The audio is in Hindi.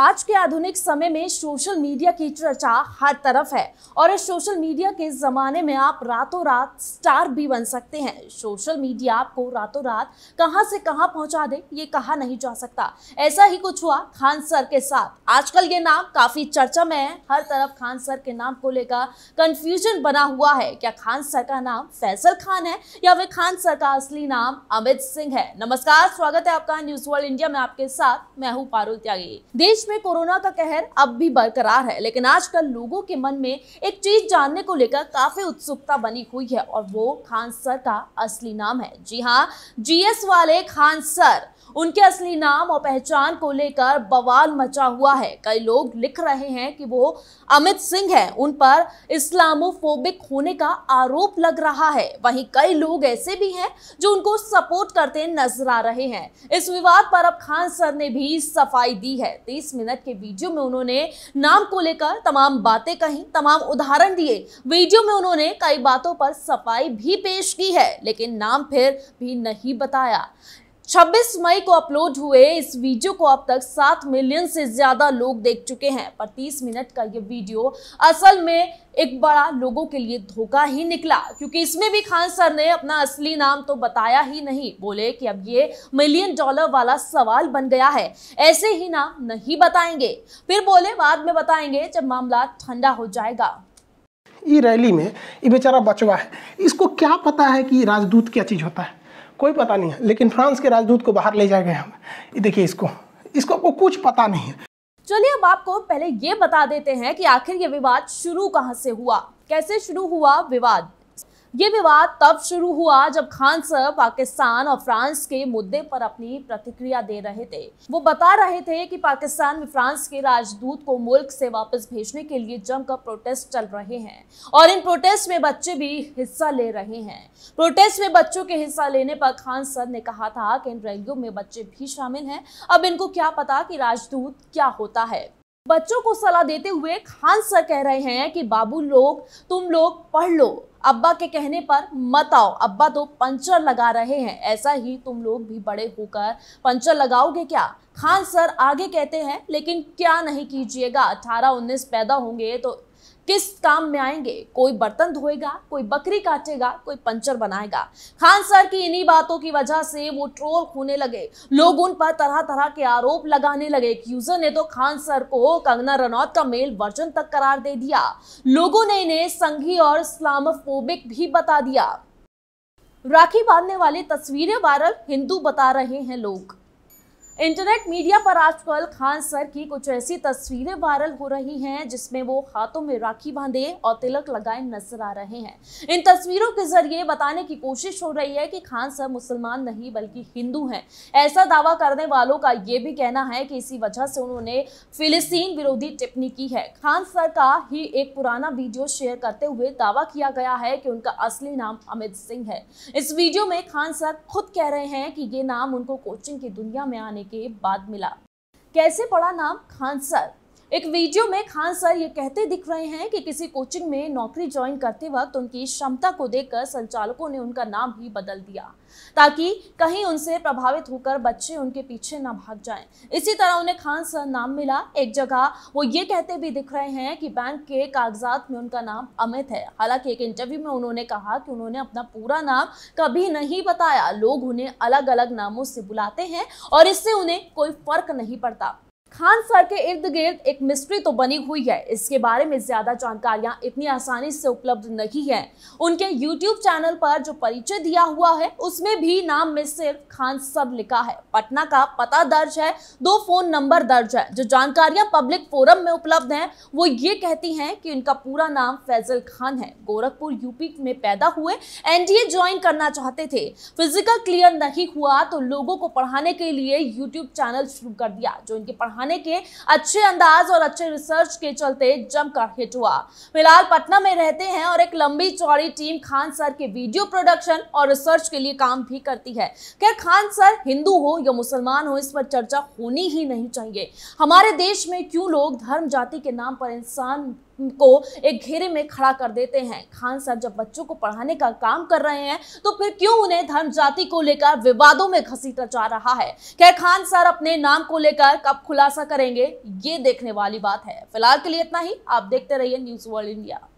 आज के आधुनिक समय में सोशल मीडिया की चर्चा हर तरफ है और इस सोशल मीडिया के ज़माने में आप रातों रात स्टार भी बन सकते हैं सोशल मीडिया आपको रातों रात कहां से कहां पहुंचा दे ये कहा नहीं जा सकता ऐसा ही कुछ हुआ खान सर के साथ आजकल ये नाम काफ़ी चर्चा में है हर तरफ खान सर के नाम को लेकर कन्फ्यूजन बना हुआ है क्या खान सर का नाम फैसल खान है या वे खान सर का असली नाम अमित सिंह है नमस्कार स्वागत है आपका न्यूज वर्ल्ड इंडिया में आपके साथ मैं हूँ पारुल त्यागी देश में कोरोना का कहर अब भी बरकरार है लेकिन आजकल लोगों के मन में एक चीज जानने को लेकर काफी उत्सुकता बनी हुई है और वो खान सर का असली नाम है जी हाँ जीएस वाले खान सर उनके असली नाम और पहचान को लेकर बवाल मचा हुआ है कई लोग लिख रहे हैं कि वो अमित सिंह हैं उन पर इस्लामोफोबिक होने का आरोप लग रहा है वहीं कई लोग ऐसे भी हैं जो उनको सपोर्ट करते नजर आ रहे हैं इस विवाद पर अब खान सर ने भी सफाई दी है तीस मिनट के वीडियो में उन्होंने नाम को लेकर तमाम बातें कही तमाम उदाहरण दिए वीडियो में उन्होंने कई बातों पर सफाई भी पेश की है लेकिन नाम फिर भी नहीं बताया 26 मई को अपलोड हुए इस वीडियो को अब तक 7 मिलियन से ज़्यादा लोग देख चुके हैं पर 30 मिनट का ये वीडियो असल में एक बड़ा लोगों के लिए धोखा ही निकला क्योंकि इसमें भी खान सर ने अपना असली नाम तो बताया ही नहीं बोले कि अब ये मिलियन डॉलर वाला सवाल बन गया है ऐसे ही नाम नहीं बताएंगे फिर बोले बाद में बताएंगे जब मामला ठंडा हो जाएगा ये रैली में ये बेचारा बचवा है इसको क्या पता है कि राजदूत क्या चीज़ होता है कोई पता नहीं है लेकिन फ्रांस के राजदूत को बाहर ले जाए गए हम देखिए इसको इसको आपको कुछ पता नहीं है चलिए अब आपको पहले ये बता देते हैं कि आखिर ये विवाद शुरू कहाँ से हुआ कैसे शुरू हुआ विवाद ये विवाद तब शुरू हुआ जब खान सर पाकिस्तान और फ्रांस के मुद्दे पर अपनी प्रतिक्रिया दे रहे थे वो बता रहे थे कि पाकिस्तान में फ्रांस के राजदूत को मुल्क से वापस भेजने के लिए जमकर प्रोटेस्ट चल रहे हैं और इन प्रोटेस्ट में बच्चे भी हिस्सा ले रहे हैं प्रोटेस्ट में बच्चों के हिस्सा लेने पर खान सर ने कहा था कि इन रैलियों में बच्चे भी शामिल हैं अब इनको क्या पता कि राजदूत क्या होता है बच्चों को सलाह देते हुए खान सर कह रहे हैं कि बाबू लोग तुम लोग पढ़ लो अब्बा के कहने पर मत आओ अब्बा तो पंचर लगा रहे हैं ऐसा ही तुम लोग भी बड़े होकर पंचर लगाओगे क्या खान सर आगे कहते हैं लेकिन क्या नहीं कीजिएगा 18 19 पैदा होंगे तो किस काम में आएंगे कोई बर्तन धोएगा कोई बकरी काटेगा कोई पंचर बनाएगा खान सर की इन्हीं बातों की वजह से वो ट्रोल होने लगे लोग उन पर तरह तरह के आरोप लगाने लगे यूजर ने तो खान सर को कंगना रनौत का मेल वर्जन तक करार दे दिया लोगों ने इन्हें संघी और इस्लामोफोबिक भी बता दिया राखी बांधने वाली तस्वीरें वायरल हिंदू बता रहे हैं लोग इंटरनेट मीडिया पर आजकल खान सर की कुछ ऐसी तस्वीरें वायरल हो रही हैं जिसमें वो हाथों में राखी बांधे और तिलक लगाए नजर आ रहे हैं इन तस्वीरों के जरिए बताने की कोशिश हो रही है कि खान सर मुसलमान नहीं बल्कि हिंदू हैं ऐसा दावा करने वालों का ये भी कहना है कि इसी वजह से उन्होंने फिलिस्तीन विरोधी टिप्पणी की है खान सर का ही एक पुराना वीडियो शेयर करते हुए दावा किया गया है कि उनका असली नाम अमित सिंह है इस वीडियो में खान सर खुद कह रहे हैं कि ये नाम उनको कोचिंग की दुनिया में आने के बाद मिला कैसे पड़ा नाम खानसर एक वीडियो में खान सर ये कहते दिख रहे हैं कि किसी कोचिंग में नौकरी ज्वाइन करते वक्त उनकी क्षमता को देखकर संचालकों ने उनका नाम भी बदल दिया ताकि कहीं उनसे प्रभावित होकर बच्चे उनके पीछे ना भाग जाएं। इसी तरह उन्हें खान सर नाम मिला एक जगह वो ये कहते भी दिख रहे हैं कि बैंक के कागजात में उनका नाम अमित है हालांकि एक इंटरव्यू में उन्होंने कहा कि उन्होंने अपना पूरा नाम कभी नहीं बताया लोग उन्हें अलग अलग नामों से बुलाते हैं और इससे उन्हें कोई फर्क नहीं पड़ता खान सर के इर्द गिर्द एक मिस्ट्री तो बनी हुई है इसके बारे में ज़्यादा जानकारियां इतनी आसानी से उपलब्ध नहीं है उनके यूट्यूब चैनल पर जो परिचय दिया हुआ है उसमें भी नाम में सिर्फ खान सर लिखा है पटना का पता दर्ज है दो फ़ोन नंबर दर्ज है जो जानकारियां पब्लिक फोरम में उपलब्ध है वो ये कहती है कि इनका पूरा नाम फैजल खान है गोरखपुर यूपी में पैदा हुए एनडीए ज्वाइन करना चाहते थे फिजिकल क्लियर नहीं हुआ तो लोगों को पढ़ाने के लिए यूट्यूब चैनल शुरू कर दिया जो इनके पढ़ाने बनाने के अच्छे अंदाज और अच्छे रिसर्च के चलते जमकर हिट हुआ फिलहाल पटना में रहते हैं और एक लंबी चौड़ी टीम खान सर के वीडियो प्रोडक्शन और रिसर्च के लिए काम भी करती है क्या खान सर हिंदू हो या मुसलमान हो इस पर चर्चा होनी ही नहीं चाहिए हमारे देश में क्यों लोग धर्म जाति के नाम पर इंसान को एक घेरे में खड़ा कर देते हैं खान सर जब बच्चों को पढ़ाने का काम कर रहे हैं तो फिर क्यों उन्हें धर्म जाति को लेकर विवादों में घसीटा जा रहा है क्या खान सर अपने नाम को लेकर कब खुलासा करेंगे ये देखने वाली बात है फिलहाल के लिए इतना ही आप देखते रहिए न्यूज वर्ल्ड इंडिया